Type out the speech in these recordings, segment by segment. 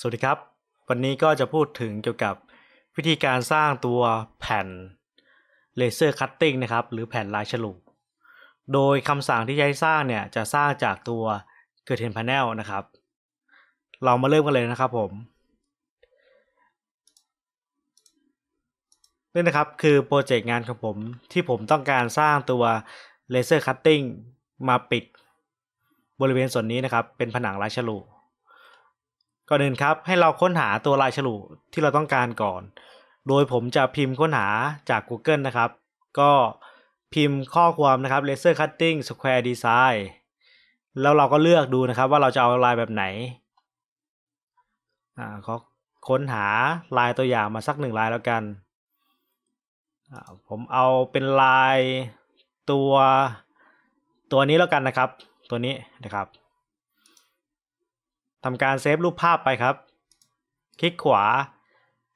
สวัสดีครับ วันนี้ก็จะพูดถึงเกี่ยวกับวิธีการสร้างตัวแผ่นเลเซอร์คัตติ้งนะครับหรือแผ่นลายฉลุโดยคำสั่งที่ใช้สร้างเนี่ยจะสร้างจากตัวเก u r t a i นพาร์ l นะครับ เรามาเริ่มกันเลยนะครับผมนี่นะครับคือโปรเจกต์งานของผมที่ผมต้องการสร้างตัวเลเซอร์คัตติ้งมาปิดบริเวณส่วนนี้นะครับ เป็นผนังลายฉลุก่อนอื่นครับให้เราค้นหาตัวลายฉลุที่เราต้องการก่อน โดยผมจะพิมพ์ค้นหาจาก Google นะครับ ก็พิมพ์ข้อความนะครับ laser cutting square design แล้วเราก็เลือกดูนะครับว่าเราจะเอาลายแบบไหนอ่าขอค้นหาลายตัวอย่างมาสักหนึ่งลายแล้วกันผมเอาเป็นลายตัวตัวนี้แล้วกันนะครับ ตัวนี้นะครับทำการเซฟรูปภาพไปครับ คลิกขวา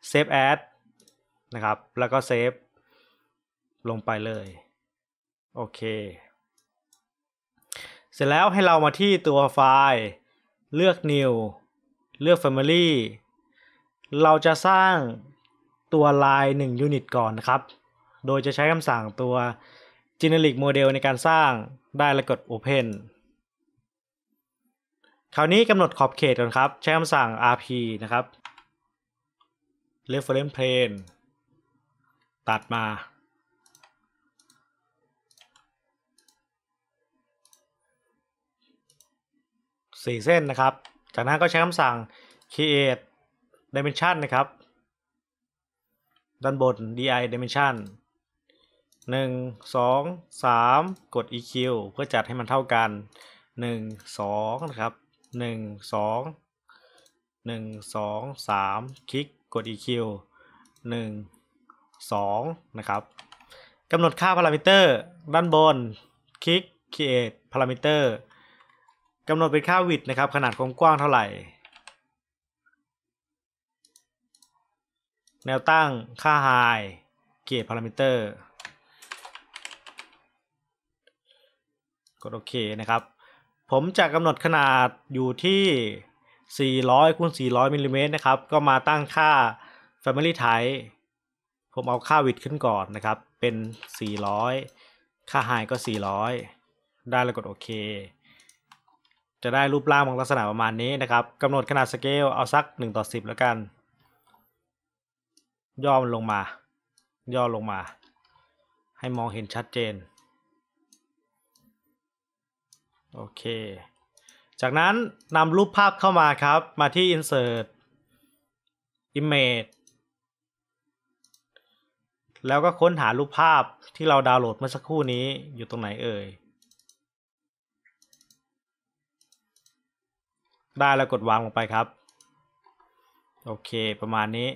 เซฟแอดนะครับ แล้วก็เซฟ ลงไปเลย โอเค เสร็จแล้วให้เรามาที่ตัวไฟล์ เลือก new เลือก family เราจะสร้างตัวลาย1 u n ิตก่อนนะครับ โดยจะใช้คำสั่งตัว generic model ในการสร้างได้แล้วกด open คราวนี้กำหนดขอบเขตก่อนครับ ใช้คำสั่ง rp นะครับ reference plane ตัดมาสี่เส้นนะครับ จากนั้นก็ใช้คำสั่ง create dimension นะครับ ด้านบน di dimension 1 2 3 กด eq เพื่อจัดให้มันเท่ากัน 1 2 นะครับหนึ่งสองหนึ่งสองสามคลิกกด EQ หนึ่งสองนะครับกำหนดค่าพารามิเตอร์ด้านบน คลิก create พารามิเตอร์กำหนดเป็นค่าวิดนะครับขนาดความกว้างเท่าไหร่ แนวตั้งค่า high create รามิเตอร์กดโอเคนะครับผมจะกำหนดขนาดอยู่ที่ 400คูณ400 มิลลิเมตรนะครับ ก็มาตั้งค่า Family Type ผมเอาค่าวิดขึ้นก่อนนะครับ เป็น 400 ค่า High ก็ 400 ได้แล้วกดโอเค จะได้รูปร่างของลักษณะประมาณนี้นะครับ กำหนดขนาดสเกลเอาสัก1ต่อ10 แล้วกัน ย่อมันลงมา ย่อลงมา ให้มองเห็นชัดเจนโอเค จากนั้นนำรูปภาพเข้ามาครับ มาที่ insert image แล้วก็ค้นหารูปภาพที่เราดาวน์โหลดเมื่อสักครู่นี้อยู่ตรงไหนเอ่ย ได้แล้วกดวางลงไปครับ โอเค ประมาณนี้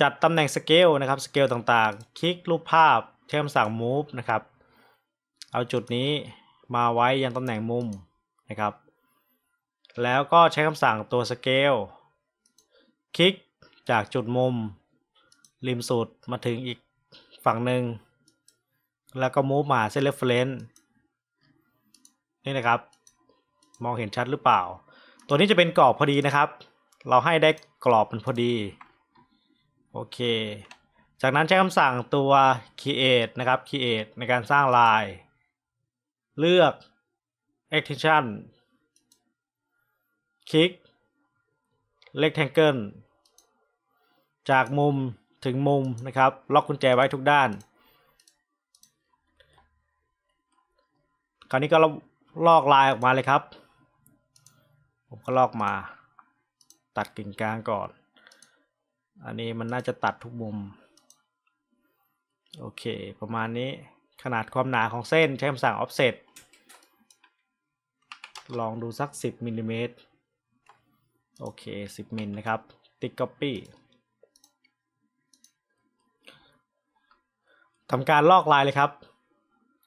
จัดตำแหน่งสเกลนะครับ สเกลต่าง ๆ คลิกรูปภาพเชื่อมสั่ง move นะครับ เอาจุดนี้มาไว้ยังตำแหน่งมุมนะครับ แล้วก็ใช้คำสั่งตัวสเกลคลิกจากจุดมุม ริมสุดมาถึงอีกฝั่งหนึ่ง แล้วก็มูฟมาเส้นเ e ฟเฟ e น c e นี่นะครับ มองเห็นชัดหรือเปล่า ตัวนี้จะเป็นกรอบพอดีนะครับ เราให้ได้กรอบมันพอดี โอเค จากนั้นใช้คำสั่งตัว create นะครับ create ในการสร้างลายเลือก extension คลิก rectangle จากมุมถึงมุมนะครับ ล็อกกุญแจไว้ทุกด้านคราวนี้ก็ลอกลายออกมาเลยครับ ผมก็ลอกมาตัดกิ่งกลางก่อน อันนี้มันน่าจะตัดทุกมุม โอเคประมาณนี้ขนาดความหนาของเส้นใช้คำสั่ง offset ลองดูสัก 10มิลลิเมตรโอเค 10มิลนะครับ ติ๊ก copy ทำการลอกลายเลยครับ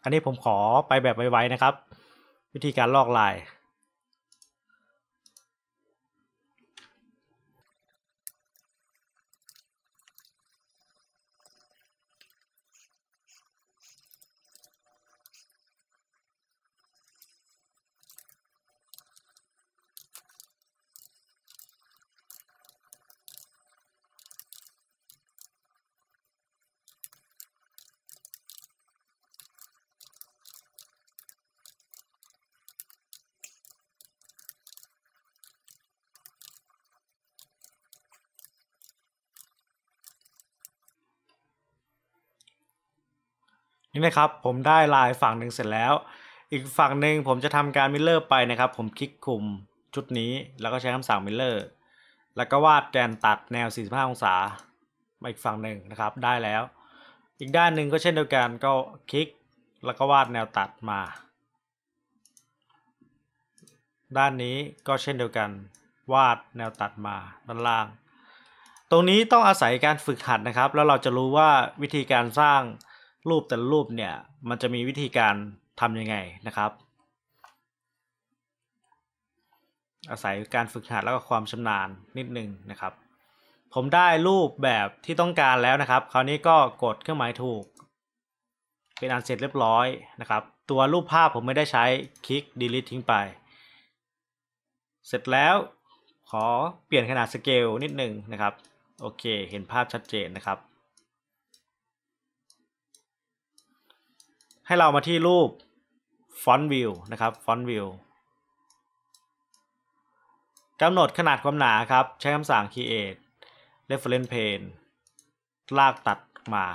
อันนี้ผมขอไปแบบไวๆนะครับ วิธีการลอกลายนี่นะครับผมได้ลายฝั่งหนึ่งเสร็จแล้ว อีกฝั่งหนึ่งผมจะทำการมิลเลอร์ไปนะครับผมคลิกคุมชุดนี้แล้วก็ใช้คำสั่งมิลเลอร์แล้วก็วาดแกนตัดแนว 45 องศามาอีกฝั่งหนึ่งนะครับได้แล้ว อีกด้านหนึ่งก็เช่นเดียวกันก็คลิกแล้วก็วาดแนวตัดมา ด้านนี้ก็เช่นเดียวกัน วาดแนวตัดมาด้านล่าง ตรงนี้ต้องอาศัยการฝึกหัดนะครับแล้วเราจะรู้ว่าวิธีการสร้างรูปแต่รูปเนี่ยมันจะมีวิธีการทำยังไงนะครับ อาศัยการฝึกหัดแล้วก็ความชำนาญนิดนึงนะครับ ผมได้รูปแบบที่ต้องการแล้วนะครับ คราวนี้ก็กดเครื่องหมายถูก เป็นอันเสร็จเรียบร้อยนะครับ ตัวรูปภาพผมไม่ได้ใช้คลิก delete ทิ้งไป เสร็จแล้วขอเปลี่ยนขนาดสเกลนิดนึงนะครับ โอเคเห็นภาพชัดเจนนะครับให้เรามาที่รูป Font View นะครับ Font View กำหนดขนาดความหนาครับ ใช้คำสั่ง create reference plane ลากตัดมา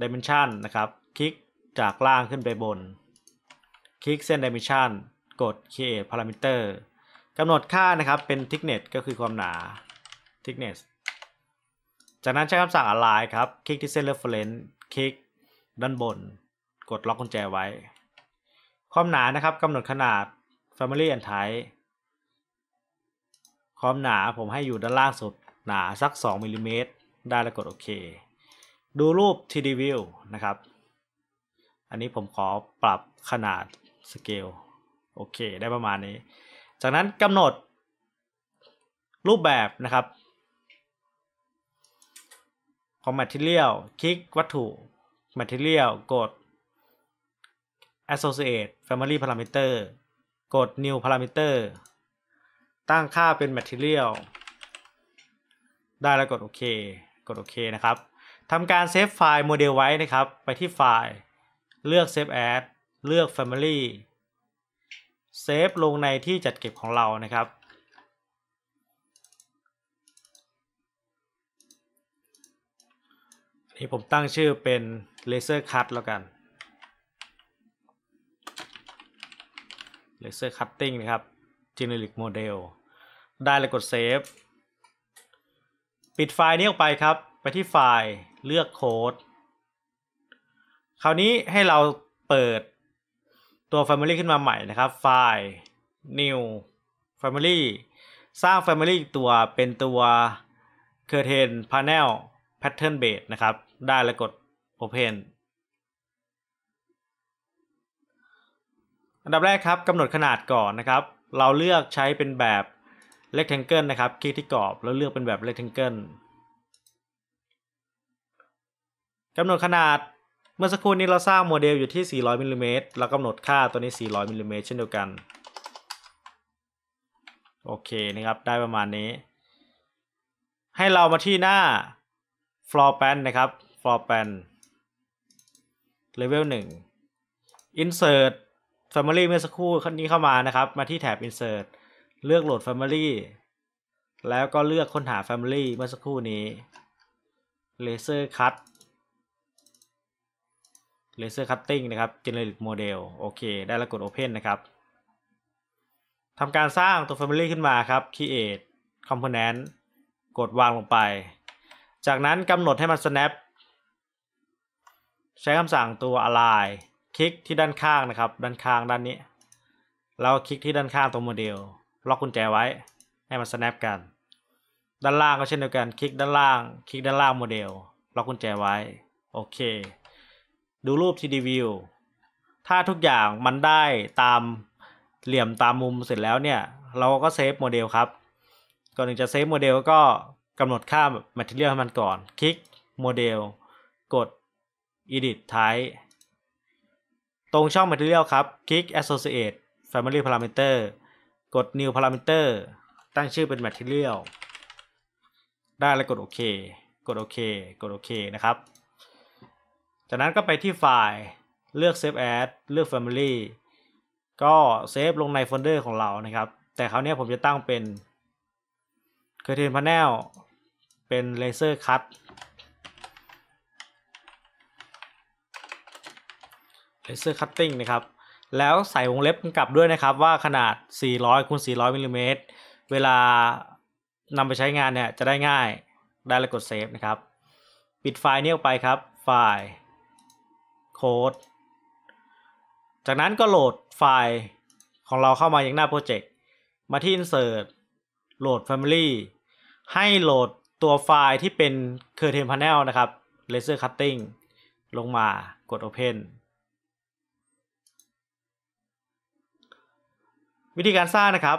dimension นะครับ คลิกจากล่างขึ้นไปบน คลิกเส้น dimension กด create parameter กำหนดค่านะครับ เป็น thickness ก็คือความหนา thickness จากนั้นใช้คำสั่ง align ครับ คลิกที่เส้น reference คลิกด้านบนกดล็อกกุญแจไว้ ความหนานะครับกำหนดขนาด Family and Type ความหนาผมให้อยู่ด้านล่างสุดหนาสัก 2มิลิเมตรได้แล้วกดโอเค ดูรูป t d View นะครับอันนี้ผมขอปรับขนาดสเกลโอเคได้ประมาณนี้ จากนั้นกำหนดรูปแบบนะครับ ของ Material คลิกวัตถุ Material กด associate family parameter กด new parameter ตั้งค่าเป็น material ได้แล้วกดโอเคกดโอเคนะครับทำการเซฟไฟล์โมเดลไว้นะครับ ไปที่ไฟล์เลือก save as เลือก family เซฟลงในที่จัดเก็บของเรานะครับนี่ผมตั้งชื่อเป็น laser cut แล้วกันเลเซอร์คัตติ้งนะครับเจเนริกโมเดลได้แล้วกดเซฟ ปิดไฟล์นี้ออกไปครับ ไปที่ไฟล์เลือกโค้ด คราวนี้ให้เราเปิดตัว Family ขึ้นมาใหม่นะครับ ไฟล์ New Family สร้าง Family ตัวเป็นตัว Curtain Panel Pattern Base นะครับ ได้แล้วกด Open ันดับแรกครับกำหนดขนาดก่อนนะครับ เราเลือกใช้เป็นแบบเล็กแทงเกิลนะครับ คลิกที่กรอบแล้วเลือกเป็นแบบเล็กแทงเกิลกำหนดขนาดเมื่อสักครู่นี้เราสร้างโมเดลอยู่ที่ 400มิลลิเมตรเรากำหนดค่าตัวนี้ 400มิลลิเมตรเช่นเดียวกัน โอเคนะครับได้ประมาณนี้ ให้เรามาที่หน้า floor plan นะครับ floor plan level 1 insert Family เมื่อสักครู่นี้เข้ามานะครับ มาที่แถบ Insert เลือกโหลด Family แล้วก็เลือกค้นหา Family เมื่อสักครู่นี้ Laser Cut Laser Cutting นะครับ Generate Model โอเค ได้แล้วกด Open นะครับทำการสร้างตัว Family ขึ้นมาครับ Create Component กดวางลงไป จากนั้นกำหนดให้มัน snap ใช้คำสั่งตัว align คลิกที่ด้านข้างนะครับด้านข้าง ด้านนี้แล้วคลิกที่ด้านข้างตรงโมเดลล็อกกุญแจไว้ให้มัน snap กันด้านล่างก็เช่นเดียวกันคลิกด้านล่างคลิกด้านล่างโมเดลล็อกกุญแจไว้โอเคดูรูปที่ดีวิวถ้าทุกอย่างมันได้ตามเหลี่ยมตามมุมเสร็จแล้วเนี่ยเราก็เซฟโมเดลครับ ก่อนึงจะเซฟโมเดลก็กำหนดค่าแมทเทเรียลให้มันก่อน คลิกโมเดลกด edit type ตรงช่อง Material ครับคลิก Associate Family Parameter กด New Parameter ตั้งชื่อเป็น Material ได้แล้วกดโอเคกดโอเคกดโอเคนะครับ จากนั้นก็ไปที่ไฟล์เลือก Save As เลือก Family ก็เซฟลงในโฟลเดอร์ของเรานะครับ แต่คราวนี้ผมจะตั้งเป็น c u r t a i n Panel เป็น Laser Cut เซอร์คัตติ้งนะครับ แล้วใส่วงเล็บกลับด้วยนะครับว่าขนาด 400คูณ400มิลลิเมตรเวลานำไปใช้งานเนี่ยจะได้ง่าย ได้แล้วกดเซฟนะครับ ปิดไฟล์นี้ออกไปครับ ไฟล์ โค้ด จากนั้นก็โหลดไฟล์ของเราเข้ามายังหน้าโปรเจกต์ มาที่ Insert โหลด Family ให้โหลดตัวไฟล์ที่เป็น Curtain Panel นะครับ Laser Cutting ลงมากด Open วิธีการสร้างนะครับ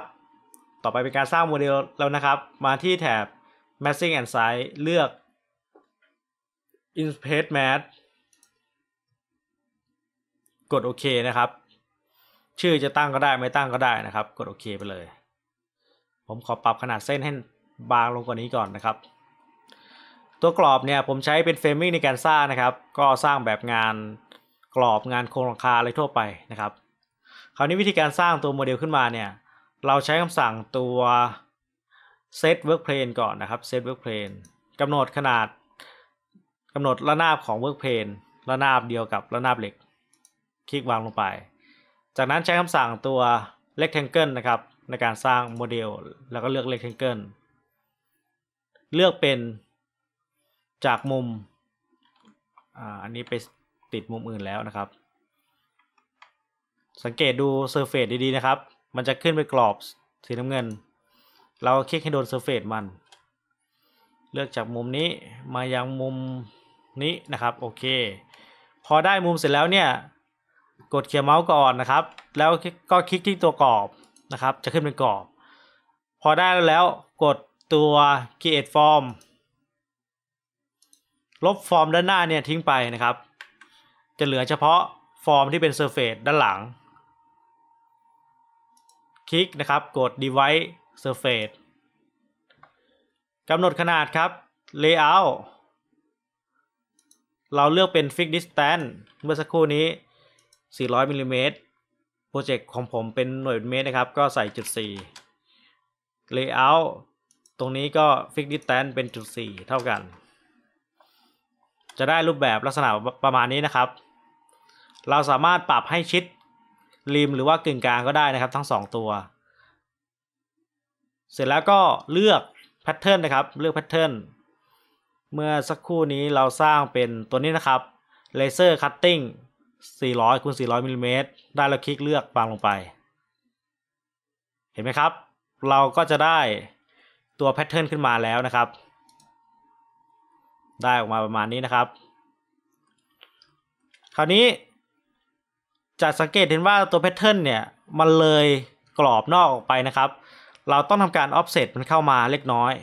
ต่อไปเป็นการสร้างโมเดลแล้วนะครับ มาที่แถบ m a s s i n g and size เลือก i n s p a c t m a t กดโอเคนะครับ ชื่อจะตั้งก็ได้ไม่ตั้งก็ได้นะครับ กดโอเคไปเลย ผมขอปรับขนาดเส้นให้บางลงกว่านี้ก่อนนะครับ ตัวกรอบเนี่ยผมใช้เป็นเฟรมมิ่งในการสร้างนะครับ ก็สร้างแบบงานกรอบงานโครงหลังคาอะไรทั่วไปนะครับคราวนี้วิธีการสร้างตัวโมเดลขึ้นมาเนี่ยเราใช้คำสั่งตัว set workplane ก่อนนะครับ set workplane กำหนดขนาดกำหนดระนาบของ workplane ระนาบเดียวกับระนาบเหล็ก คลิกวางลงไป จากนั้นใช้คำสั่งตัว rectangle นะครับ ในการสร้างโมเดลแล้วก็เลือก rectangle เลือกเป็นจากมุมอันนี้ไปติดมุมอื่นแล้วนะครับสังเกตดูเซอร์เฟสดี ๆ นะครับ มันจะขึ้นไปกรอบสีน้ำเงิน เราคลิกให้โดนเซอร์เฟสมัน เลือกจากมุมนี้มายังมุมนี้นะครับ โอเค พอได้มุมเสร็จแล้วเนี่ย กดเขียเมาส์ก่อนนะครับ แล้วก็คลิกที่ตัวกรอบนะครับ จะขึ้นเป็นกรอบ พอได้แล้วกดตัว create form ลบฟอร์มด้านหน้าเนี่ยทิ้งไปนะครับ จะเหลือเฉพาะฟอร์มที่เป็นเซอร์เฟซด้านหลังคลิกนะครับกด device surface กำหนดขนาดครับ layout เราเลือกเป็น fix distance เมื่อสักครู่นี้ 400 มิลลิเมตรโปรเจกต์ของผมเป็นหน่วยเมตรนะครับ ก็ใส่จุด 4 layout ตรงนี้ก็ fix distance เป็นจุด4เท่ากัน จะได้รูปแบบลักษณะประมาณนี้นะครับ เราสามารถปรับให้ชิดริมหรือว่ากึ่งกลางก็ได้นะครับทั้ง2ตัว เสร็จแล้วก็เลือกแพทเทิร์นนะครับ เลือกแพทเทิร์นเมื่อสักครู่นี้เราสร้างเป็นตัวนี้นะครับเลเซอร์คัตติ้ง400คูณ400มิลลิเมตรได้เราคลิกเลือกวางลงไป เห็นไหมครับ เราก็จะได้ตัวแพทเทิร์นขึ้นมาแล้วนะครับ ได้ออกมาประมาณนี้นะครับ คราวนี้จะสังเกตเห็นว่าตัวแพทเทิร์นเนี่ย มันเลยกรอบนอกออกไปนะครับ เราต้องทำการออฟเซตมันเข้ามาเล็กน้อย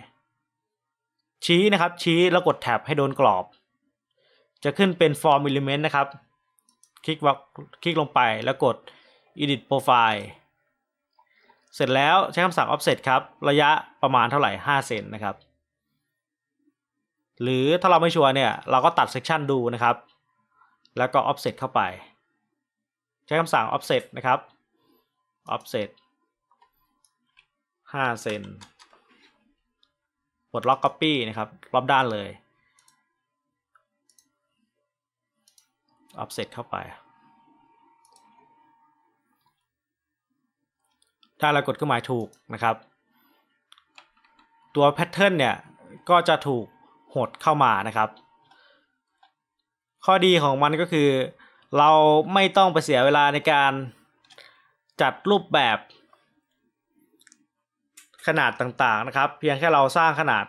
ชี้นะครับ ชี้แล้วกดแท็บให้โดนกรอบ จะขึ้นเป็น form element นะครับคลิกว่าคลิกลงไปแล้วกด edit profile เสร็จแล้วใช้คำสั่ง offset ครับ ระยะประมาณเท่าไหร่5เซนนะครับ หรือถ้าเราไม่ชัวร์เนี่ย เราก็ตัด section ดูนะครับ แล้วก็ offset เข้าไปใช้คำสั่ง offset นะครับ offset 5เซนปลดล็อก copy นะครับรอบด้านเลย offset เข้าไป ถ้าเรากดเครื่องหมายถูกนะครับ ตัว pattern เนี่ย ก็จะถูกหดเข้ามานะครับ ข้อดีของมันก็คือเราไม่ต้องไปเสียเวลาในการจัดรูปแบบขนาดต่างๆนะครับ เพียงแค่เราสร้างขนาด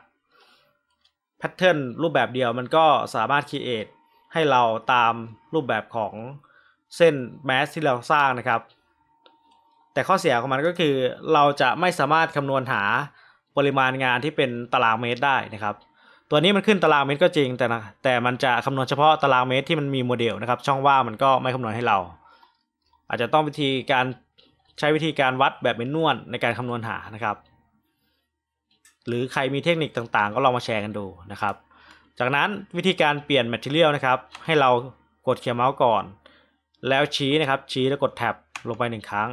แพทเทิร์นรูปแบบเดียวมันก็สามารถครีเอทให้เราตามรูปแบบของเส้นแมสที่เราสร้างนะครับ แต่ข้อเสียของมันก็คือเราจะไม่สามารถคำนวณหาปริมาณงานที่เป็นตารางเมตรได้นะครับตัวนี้มันขึ้นตารางเมตรก็จริงแต่นะแต่มันจะคำนวณเฉพาะตารางเมตรที่มันมีโมเดลนะครับ ช่องว่างมันก็ไม่คำนวณให้เรา อาจจะต้องวิธีการใช้วิธีการวัดแบบเป็นนวดในการคำนวณหานะครับ หรือใครมีเทคนิคต่างๆ ก็ลองมาแชร์กันดูนะครับ จากนั้นวิธีการเปลี่ยนเทอเรียลนะครับให้เรากดเคีย์เมาส์ก่อน แล้วชี้นะครับชี้แล้วกดแท็บลงไปหนึ่งครั้ง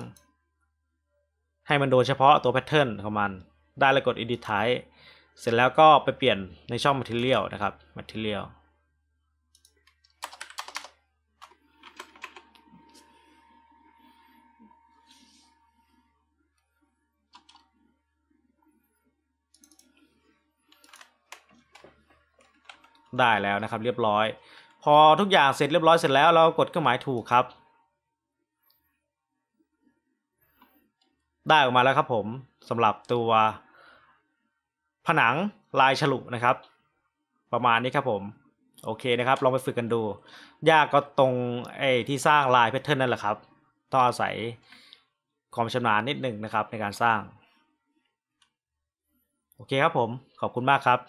ให้มันโดนเฉพาะตัวแพทเทิร์นของมัน ได้แล้วกด Edit Type เสร็จแล้วก็ไปเปลี่ยนในช่อง material นะครับ material ได้แล้วนะครับเรียบร้อย พอทุกอย่างเสร็จเรียบร้อยเสร็จแล้วเรากดเครื่องหมายถูกครับ ได้ออกมาแล้วครับผมสำหรับตัวผนังลายฉลุ นะครับ ประมาณนี้ครับผม โอเคนะครับ ลอง ไป ฝึกกันดู ยากก็ตรง ไอ้ ที่สร้างลายแพทเทิร์นนั่นแหละ ครับ ต้องอาศัยความชำนาญนิดหนึ่งนะครับ ในการสร้าง โอเคครับผมขอบคุณมากครับ